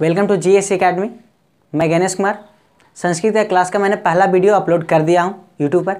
welcome to G S academy मैं गणेश कुमार संस्कृत का class का मैंने पहला वीडियो अपलोड कर दिया हूँ यूट्यूब पर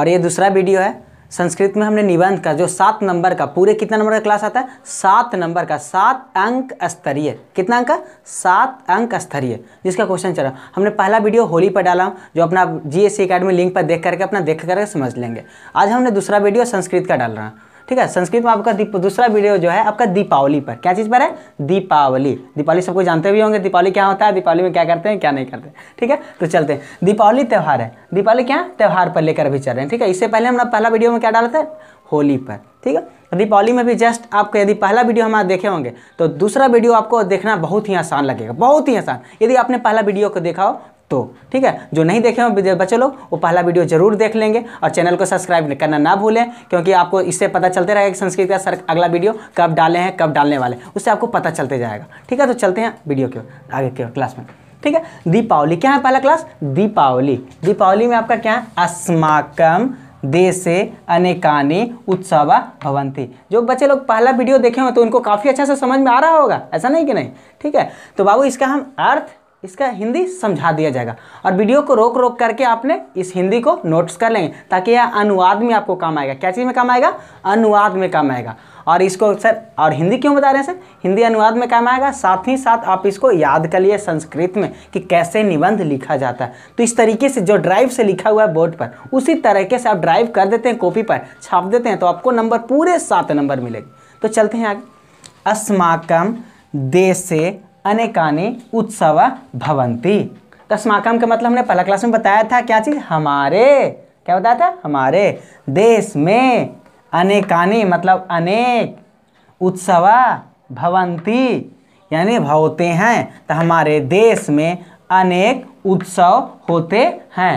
और ये दूसरा वीडियो है संस्कृत में हमने निबंध का जो सात नंबर का पूरे कितना नंबर का क्लास आता है सात नंबर का सात अंक स्तरीय कितना अंक का सात अंक स्तरीय जिसका क्वेश्चन चला हमने पहला वीडियो होली पर डाला हूँ जो अपना जी एस अकेडमी लिंक पर देख करके अपना देख करके समझ लेंगे आज हमने दूसरा वीडियो संस्कृत का डाल रहा हूँ ठीक है संस्कृत में आपका दूसरा वीडियो जो है आपका दीपावली पर क्या चीज़ पर है दीपावली दीपावली सबको जानते भी होंगे दीपावली क्या होता है दीपावली में क्या करते हैं क्या नहीं करते ठीक है तो चलते हैं दीपावली त्यौहार है दीपावली क्या त्यौहार पर लेकर अभी चल रहे हैं ठीक है इससे पहले हम पहला वीडियो में क्या डालते हैं होली पर ठीक है तो दीपावली में भी जस्ट आपको यदि पहला वीडियो हमारा देखे होंगे तो दूसरा वीडियो आपको देखना बहुत ही आसान लगेगा बहुत ही आसान यदि आपने पहला वीडियो को देखा हो तो ठीक है जो नहीं देखे हों बच्चे लोग वो पहला वीडियो जरूर देख लेंगे और चैनल को सब्सक्राइब करना ना भूलें क्योंकि आपको इससे पता चलते रहेगा कि संस्कृत का सर अगला वीडियो कब डाले हैं कब डालने वाले हैं उससे आपको पता चलते जाएगा ठीक है तो चलते हैं वीडियो के आगे के क्लास में ठीक है दीपावली क्या है पहला क्लास दीपावली दीपावली में आपका क्या है अस्माकम देशे अनेकानी उत्सव भवंती जो बच्चे लोग पहला वीडियो देखे हो तो उनको काफ़ी अच्छा से समझ में आ रहा होगा ऐसा नहीं कि नहीं ठीक है तो बाबू इसका हम अर्थ इसका हिंदी समझा दिया जाएगा और वीडियो को रोक रोक करके आपने इस हिंदी को नोट्स कर लेंगे ताकि यह अनुवाद में आपको काम आएगा क्या चीज़ में काम आएगा अनुवाद में काम आएगा और इसको सर और हिंदी क्यों बता रहे हैं सर हिंदी अनुवाद में काम आएगा साथ ही साथ आप इसको याद कर लिए संस्कृत में कि कैसे निबंध लिखा जाता है तो इस तरीके से जो ड्राइव से लिखा हुआ है बोर्ड पर उसी तरीके से आप ड्राइव कर देते हैं कॉपी पर छाप देते हैं तो आपको नंबर पूरे सात नंबर मिलेगी तो चलते हैं आगे अस्माकम से अनेकानी उत्सव भवंती तो अस्माकम का मतलब हमने पहला क्लास में बताया था क्या चीज़ हमारे क्या बताया था हमारे देश में अनेकानी मतलब अनेक उत्सव भवंती यानी होते हैं तो हमारे देश में अनेक उत्सव होते हैं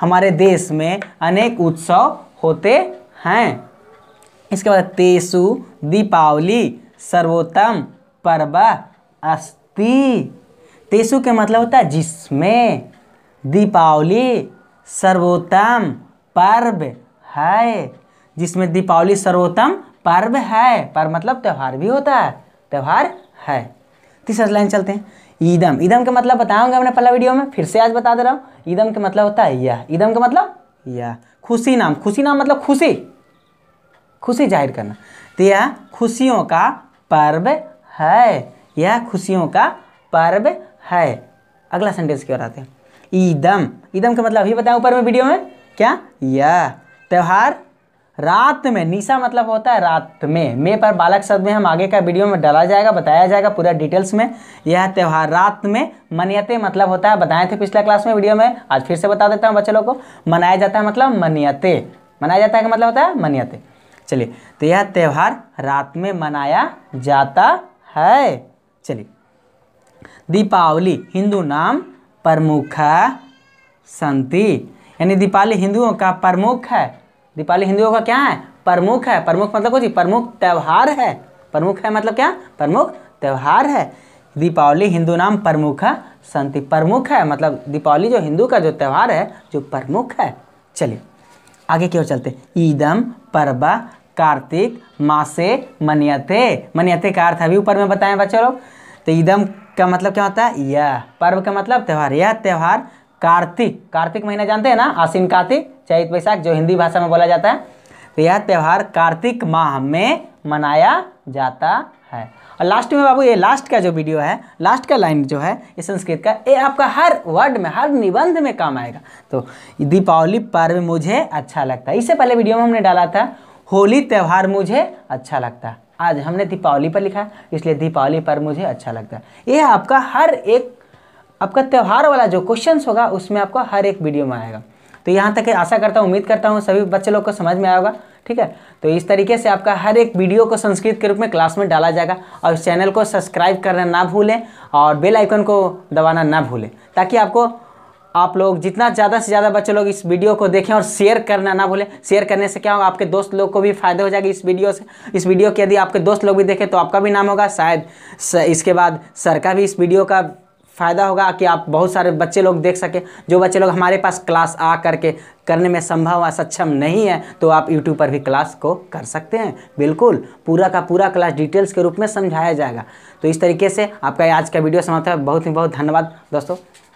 हमारे देश में अनेक उत्सव होते हैं इसके बाद तेसु दीपावली सर्वोत्तम पर्व अस्ति तेसु के मतलब होता है जिसमें दीपावली सर्वोत्तम पर्व है जिसमें दीपावली सर्वोत्तम पर्व है पर मतलब त्यौहार भी होता है त्यौहार है तीसरा लाइन चलते हैं ईदम ईदम का मतलब बताऊंगा अपने पहला वीडियो में फिर से आज बता दे रहा हूँ ईदम का मतलब होता है यह ईदम का मतलब यह खुशी नाम खुशी नाम मतलब खुशी खुशी जाहिर करना तो यह खुशियों का पर्व है यह खुशियों का पर्व है अगला सेंटेंस की ओर आते हैं ईदम ईदम का मतलब अभी बताएं ऊपर में वीडियो में क्या यह त्यौहार रात में निशा मतलब होता है रात में मे पर बालक शब्द में हम आगे का वीडियो में डाला जाएगा बताया जाएगा पूरा डिटेल्स में यह त्यौहार रात में मनियते मतलब होता है बताए थे पिछले क्लास में वीडियो में आज फिर से बता देता हूँ लोग को मनाया जाता है मतलब मनियते मनाया जाता है का मतलब होता है मनियते चलिए तो यह त्यौहार रात में मनाया जाता है चलिए दीपावली हिंदू नाम प्रमुख संति यानी दीपावली हिंदुओं का प्रमुख है दीपावली हिंदुओं का क्या है प्रमुख है प्रमुख मतलब कुछ प्रमुख त्यौहार है प्रमुख है मतलब क्या प्रमुख त्यौहार है दीपावली हिंदू नाम प्रमुख संति प्रमुख है मतलब दीपावली जो हिंदू का जो त्यौहार है जो प्रमुख है चलिए आगे की ओर चलते ईदम परबा कार्तिक मासे मनियते मनियते का अर्थ अभी ऊपर में बताएं बच्चों लोग तो ईदम का मतलब क्या होता है यह पर्व का मतलब त्यौहार यह त्यौहार कार्तिक कार्तिक महीना जानते हैं ना आसिन कार्तिक चैत वैशाख जो हिंदी भाषा में बोला जाता है तो यह त्यौहार कार्तिक माह में मनाया जाता है और लास्ट में बाबू ये लास्ट का जो वीडियो है लास्ट का लाइन जो है ये संस्कृत का ये आपका हर वर्ड में हर निबंध में काम आएगा तो दीपावली पर्व मुझे अच्छा लगता है इससे पहले वीडियो में हमने डाला था होली त्यौहार मुझे अच्छा लगता है आज हमने दीपावली पर लिखा है इसलिए दीपावली पर मुझे अच्छा लगता है ये आपका हर एक आपका त्यौहार वाला जो क्वेश्चन होगा उसमें आपका हर एक वीडियो में आएगा तो यहाँ तक आशा करता हूँ उम्मीद करता हूँ सभी बच्चे लोग को समझ में आया होगा ठीक है तो इस तरीके से आपका हर एक वीडियो को संस्कृत के रूप में क्लास में डाला जाएगा और इस चैनल को सब्सक्राइब करना ना भूलें और बेल आइकन को दबाना ना भूलें ताकि आपको आप लोग जितना ज़्यादा से ज़्यादा बच्चे लोग इस वीडियो को देखें और शेयर करना ना भूलें शेयर करने से क्या होगा आपके दोस्त लोग को भी फायदा हो जाएगा इस वीडियो से इस वीडियो के यदि आपके दोस्त लोग भी देखें तो आपका भी नाम होगा शायद इसके बाद सर का भी इस वीडियो का फ़ायदा होगा कि आप बहुत सारे बच्चे लोग देख सकें जो बच्चे लोग हमारे पास क्लास आ करके करने में संभव व सक्षम नहीं है तो आप यूट्यूब पर भी क्लास को कर सकते हैं बिल्कुल पूरा का पूरा क्लास डिटेल्स के रूप में समझाया जाएगा तो इस तरीके से आपका आज का वीडियो समाप्त है बहुत ही बहुत धन्यवाद दोस्तों